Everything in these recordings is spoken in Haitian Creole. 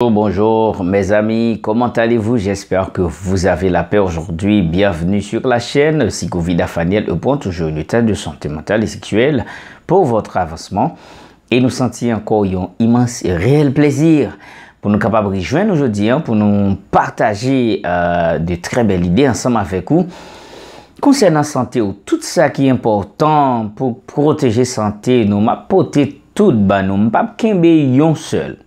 Oh, bonjour mes amis, comment allez-vous J'espère que vous avez la paix aujourd'hui. Bienvenue sur la chaîne Psychovida Faniel, point toujours une telle de santé mentale et sexuelle pour votre avancement. Et nous sentons encore un immense et réel plaisir pour nous capables de rejoindre aujourd'hui, hein, pour nous partager euh, de très belles idées ensemble avec vous. Concernant santé, ou tout ça qui est important pour protéger santé, nous m'apporter tout, bah, nous pas qu'un seul.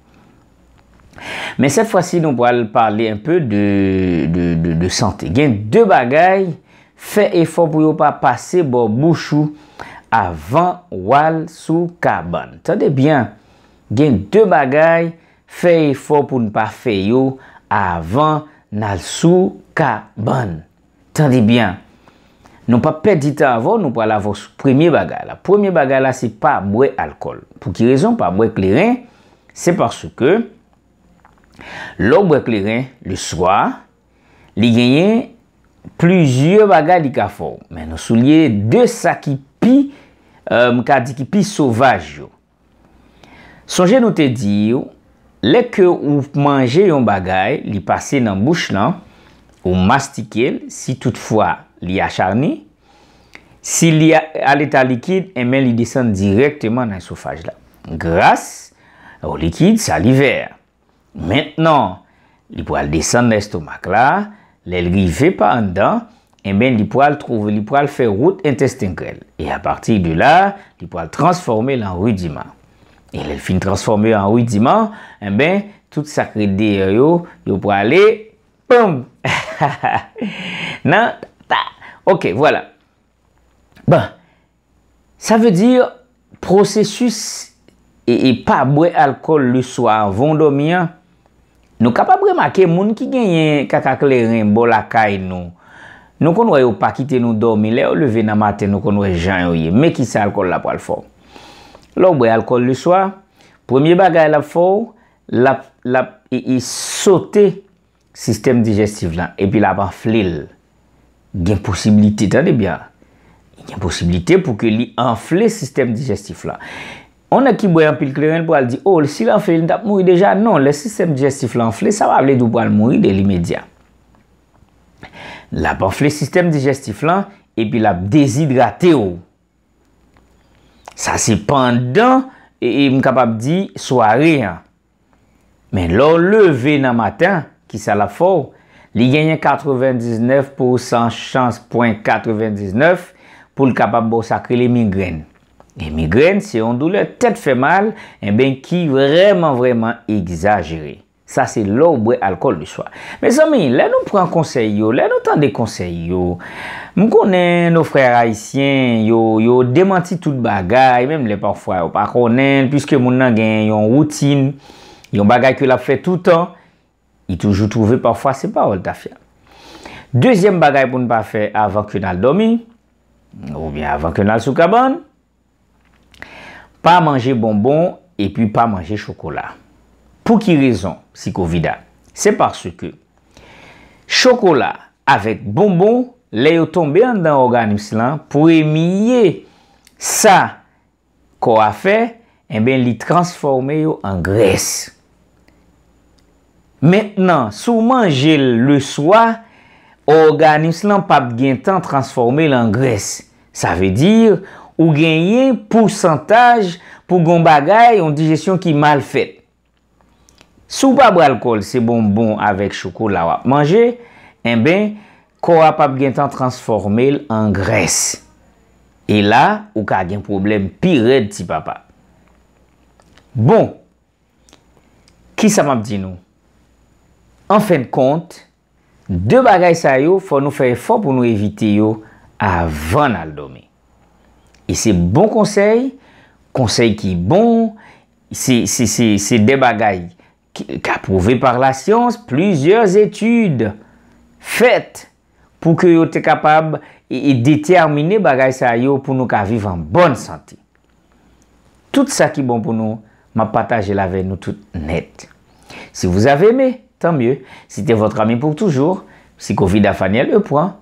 Men set fwa si nou pou al parli un peu de sante. Gen de bagay, fey e fwo pou yo pa pase bo mouchou avan wal sou kaban. Tande bien, gen de bagay, fey e fwo pou nou pa feyo avan nal sou kaban. Tande bien, nou pa pedite avon nou pou al avos premye bagay la. Premye bagay la se pa mwe alkol. Pou ki rezon pa mwe kleren, se pwase ke... Log brekleren, le swa, li genyen plizye bagay li kafon. Men nou sou liye de sakipi euh, mkadi kipi sovaj yo. Sonje nou te diyo, leke ou manje yon bagay, li pase nan bouch nan, ou mastikel, si toutfwa li acharni, si li aleta likid, eh men li desen direktyman nan sovaj la. Gras, ou likid, sa li verre. Mètnen, li pou al desan nan estomak la, lèl gri ve pa an dan, en eh ben, li pou al trouve, li pou al fè route intestinkrel. E a patir du la, li pou al transforme lan rudiman. E lèl fin transforme lan rudiman, en eh ben, tout sakri dey yo, yo pou alè, poum! Nan, ta! Ok, wòla. Bon, sa vè dir, prosesus e pa mwè alkol lè soan vondomian, Nou kapap bre makè moun ki genyen kakak lèren bol akay nou. Nou konwè ou pakite nou dormi lè ou leve nan matè nou konwè jan yoye. Mè ki sa alkol la pou al fò. Lò ou bre alkol lè swa, premier bagay la fò, la, la, e, e, sote sistem digestif lan. E pi la ban flèl. Gen posibilite tan debyan. Gen posibilite pou ke li an flè sistem digestif lan. E, e, e, sote sistem digestif lan. On a ki mbwayan pil kleren pou al di, oh, si l'enflé, l'en tap mouri deja, non, le sistem digestif l'enflé, sa va avle d'ou pou al mouri de l'imedya. La panflé, sistem digestif l'en, epi l'ap dezidrate ou. Sa se pandan, e m kapab di, so a rien. Men lor leve nan matin, ki sa la fò, li genyen 99% chans point 99 pou l kapab bo sakri le migrenne. E migren se yon dou lè tèt fè mal, e ben ki vreman vreman exagere. Sa se lò ou bwe alkol li swa. Men samen, lè nou pran konsey yo, lè nou tan de konsey yo. Mwen konen nou frèy raisyen, yo, yo, demanti tout bagay, menm lè pafwa yo pa konen, piske moun nan gen yon routine, yon bagay ki lè fè toutan, yon bagay ki lè fè toutan, yon bagay ki lè fè toujou touve pafwa, se pa wè lè ta fè. Dezyen bagay pou n'pa fè avan ki nal domi, ou bien avan ki nal soukaban, pa manje bonbon, epi pa manje chokola. Pou ki rezon si kovida? Se parse ke, chokola avek bonbon, le yo tombe an dan organis lan, pou emiye sa ko a fe, en eh ben li transforme yo an gres. Mètenan, sou manje le swa, organis lan pa bgen tan transforme yo an gres. Sa ve dir, ou genye pou santaj pou gon bagay yon digestyon ki mal fet. Sou pa br alkol se bonbon bon avek choko la wap manje, en ben, kor ap ap gen tan transformel an gres. E la, ou ka gen problem pi red ti papa. Bon, ki sa map di nou? An fen kont, de bagay sa yo fò nou fè fò pou nou evite yo avan al domen. Et c'est bon conseil, conseil qui est bon, c'est des bagailles sont prouvé par la science, plusieurs études faites pour que vous soyez capable de déterminer bagailles ça pour nous vivre en bonne santé. Tout ça qui est bon pour nous, m'a patate, la avec nous tout net. Si vous avez aimé, tant mieux. C'était votre ami pour toujours. Psychovida le point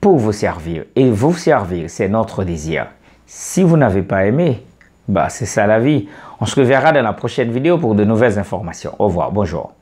pour vous servir. Et vous servir, c'est notre désir. Si vous n'avez pas aimé, bah c'est ça la vie. On se reverra dans la prochaine vidéo pour de nouvelles informations. Au revoir, bonjour.